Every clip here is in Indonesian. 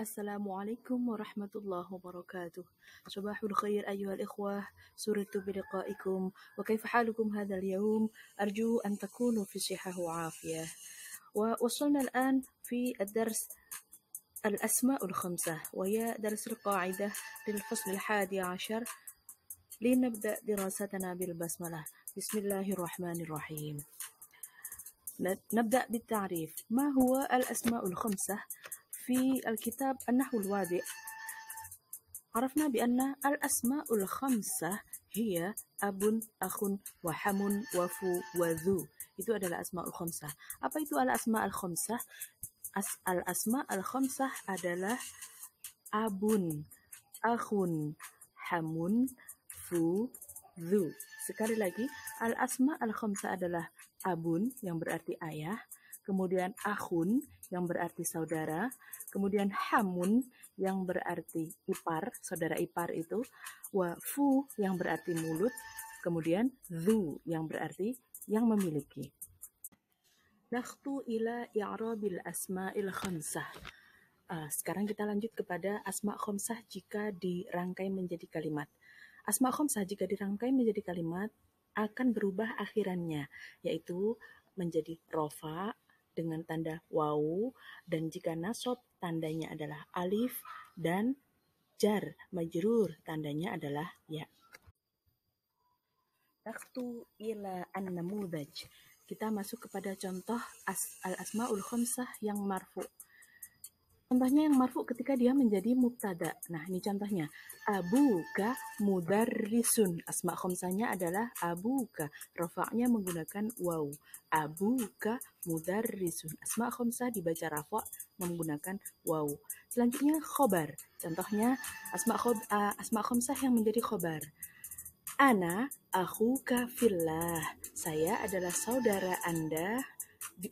السلام عليكم ورحمة الله وبركاته صباح الخير أيها الإخوة سررت بلقائكم وكيف حالكم هذا اليوم أرجو أن تكونوا في صحة وعافية ووصلنا الآن في الدرس الأسماء الخمسة وهي درس القاعدة للفصل الحادي عشر لنبدأ دراستنا بالبسملة بسم الله الرحمن الرحيم نبدأ بالتعريف ما هو الأسماء الخمسة؟ في الكتاب النحو الواضح عرفنا بأن الأسماء الخمسة هي أب أخ وحم wafu, وذو Itu adalah asma'ul khomsah. Apa itu al asma'ul khomsah? As al asma'ul khomsah adalah abun, akhun, hamun, fu, zu. Sekali lagi, al asma'ul khomsah adalah abun yang berarti ayah, kemudian ahun yang berarti saudara, kemudian hamun yang berarti ipar, saudara ipar itu, wa fu yang berarti mulut, kemudian zu yang berarti yang memiliki. Nakhtu ila i'rabil asma'il khamsah. Ah, sekarang kita lanjut kepada asma khomsah jika dirangkai menjadi kalimat. Asma khomsah jika dirangkai menjadi kalimat akan berubah akhirannya, yaitu menjadi rofa dengan tanda wawu dan jika nasab tandanya adalah alif dan jar majrur tandanya adalah ya. Taktu ila an-namudaj. Kita masuk kepada contoh as, al-asmaul khamsah yang marfu. Contohnya yang marfu ketika dia menjadi mubtada. Nah, ini contohnya. ka mudarrisun. Asma khomsanya adalah ka. Rofaknya menggunakan waw. ka mudarrisun. Asma khomsa dibaca rafa menggunakan waw. Selanjutnya khobar. Contohnya asma khob, uh, asma khomsah yang menjadi khobar. Ana aku kafillah. Saya adalah saudara Anda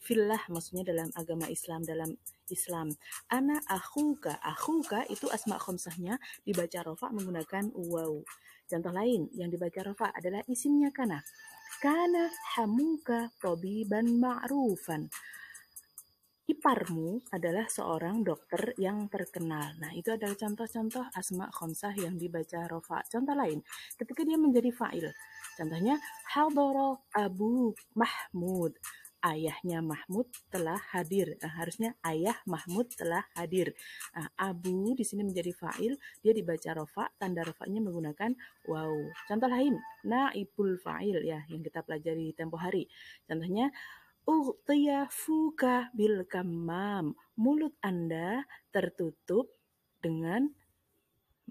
fillah maksudnya dalam agama Islam dalam Islam ana akhuka akhuka itu asma khomsahnya dibaca rofa menggunakan waw contoh lain yang dibaca rofa adalah isimnya kana kana hamuka tobiban ma'rufan iparmu adalah seorang dokter yang terkenal. Nah, itu adalah contoh-contoh asma khomsah yang dibaca rofa. Contoh lain, ketika dia menjadi fa'il. Contohnya, Haldoro abu mahmud ayahnya Mahmud telah hadir. Nah, harusnya ayah Mahmud telah hadir. Nah, abu di sini menjadi fa'il, dia dibaca rofa, tanda rofanya menggunakan wow. Contoh lain, naibul fa'il ya yang kita pelajari tempo hari. Contohnya Uqtiya fuka bil kamam. Mulut Anda tertutup dengan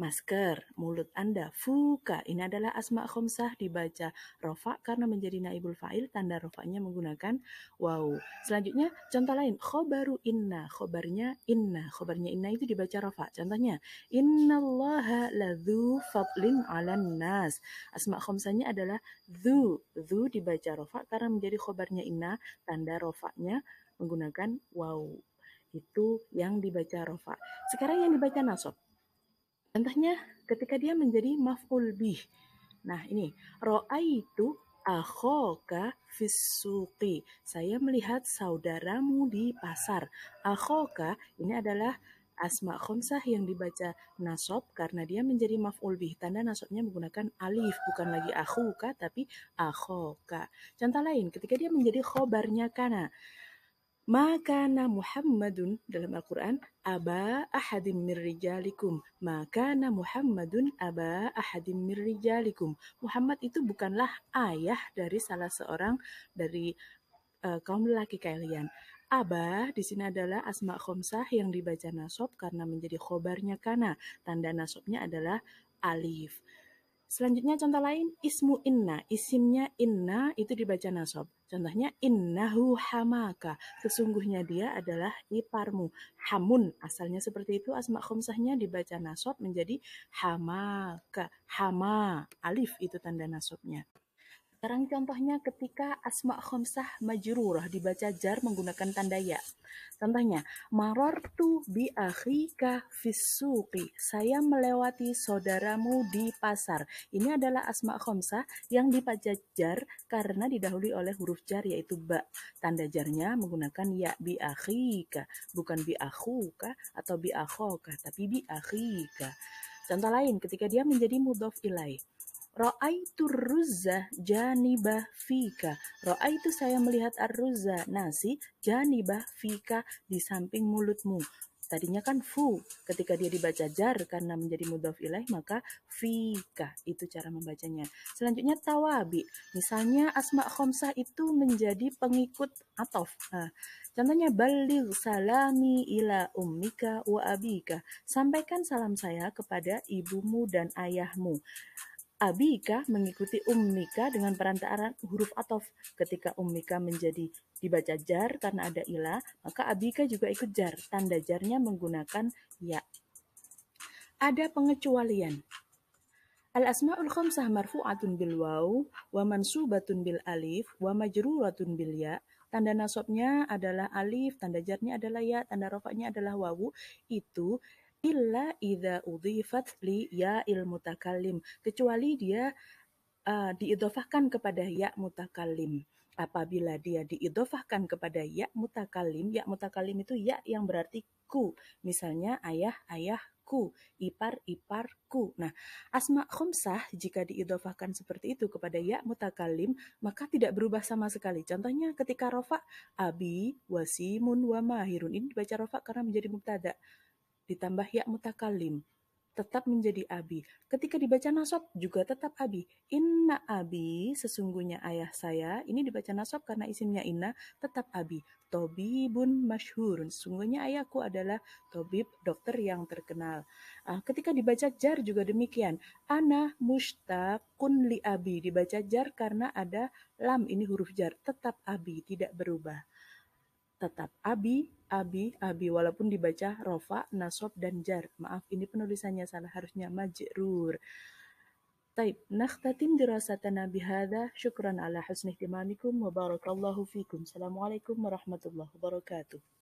masker, mulut Anda, fuka. Ini adalah asma khomsah dibaca rofa karena menjadi naibul fa'il, tanda rofanya menggunakan wow. Selanjutnya, contoh lain, khobaru inna, khobarnya inna, khobarnya inna itu dibaca rofa. Contohnya, inna allaha ladhu fadlin alan nas. Asma khomsahnya adalah dhu, dhu dibaca rofa karena menjadi khobarnya inna, tanda rofanya menggunakan wow. Itu yang dibaca rofa. Sekarang yang dibaca nasob. Contohnya ketika dia menjadi maf'ul bih. Nah, ini itu akhoka fisuki. Saya melihat saudaramu di pasar. Akhoka ini adalah asma khonsah yang dibaca nasob karena dia menjadi maf'ul bih. Tanda nasobnya menggunakan alif, bukan lagi akhuka tapi akhoka. Contoh lain, ketika dia menjadi khobarnya karena maka na Muhammadun dalam Al-Quran aba ahadim mirrijalikum. Maka Muhammadun aba ahadim mirrijalikum. Muhammad itu bukanlah ayah dari salah seorang dari uh, kaum lelaki kalian. Abah di sini adalah asma khomsah yang dibaca nasob karena menjadi khobarnya kana. Tanda nasobnya adalah alif. Selanjutnya contoh lain, ismu inna. Isimnya inna itu dibaca nasob. Contohnya innahu hamaka. Sesungguhnya dia adalah iparmu. Hamun asalnya seperti itu asma khomsahnya dibaca nasob menjadi hamaka. Hama alif itu tanda nasobnya. Sekarang contohnya ketika asma khomsah majrurah dibaca jar menggunakan tanda ya. Contohnya, marortu bi akhika fisuki. Saya melewati saudaramu di pasar. Ini adalah asma khomsah yang dibaca jar karena didahului oleh huruf jar yaitu ba. Tanda jarnya menggunakan ya bi akhika, bukan bi akhuka atau bi akhoka, tapi bi akhika. Contoh lain, ketika dia menjadi mudof ilai. Ra'aitu ruzza janibah fika. Ra'aitu saya melihat ar ar-ruzza nasi janibah fika di samping mulutmu. Tadinya kan fu, ketika dia dibaca jar karena menjadi mudhaf ilaih maka fika itu cara membacanya. Selanjutnya tawabi. Misalnya asma khomsah itu menjadi pengikut atof. Nah, Contohnya balil salami ila ummika wa abika. Sampaikan salam saya kepada ibumu dan ayahmu. Abika mengikuti umnika dengan perantaraan huruf atof. Ketika umnika menjadi dibaca jar karena ada ilah, maka Abika juga ikut jar. Tanda jarnya menggunakan ya. Ada pengecualian. Al-asma'ul khamsah marfu'atun bil waw, wa mansubatun bil alif, wa majruratun bil ya. Tanda nasabnya adalah alif, tanda jarnya adalah ya, tanda rofaknya adalah wawu. Itu illa idza udhifat li il mutakallim kecuali dia uh, diidofahkan kepada ya mutakallim apabila dia diidofahkan kepada ya mutakallim ya mutakallim itu ya yang berarti ku misalnya ayah ayahku ipar iparku nah asma khumsah jika diidofahkan seperti itu kepada ya mutakallim maka tidak berubah sama sekali contohnya ketika rofa abi wasimun wa mahirun ini dibaca rofa karena menjadi mubtada' ditambah ya mutakalim tetap menjadi abi. Ketika dibaca nasab juga tetap abi. Inna abi sesungguhnya ayah saya. Ini dibaca nasab karena isimnya inna tetap abi. tobi bun masyhurun. Sesungguhnya ayahku adalah tobib dokter yang terkenal. Ah, ketika dibaca jar juga demikian. Ana mushtaqun li abi. Dibaca jar karena ada lam ini huruf jar tetap abi tidak berubah tetap Abi, Abi, Abi walaupun dibaca Rofa, Nasob, dan Jar. Maaf, ini penulisannya salah, harusnya Majrur. Taib, nakhtatim dirasatana bihada. Syukran ala husni timamikum. Wabarakallahu fikum. Assalamualaikum warahmatullahi wabarakatuh.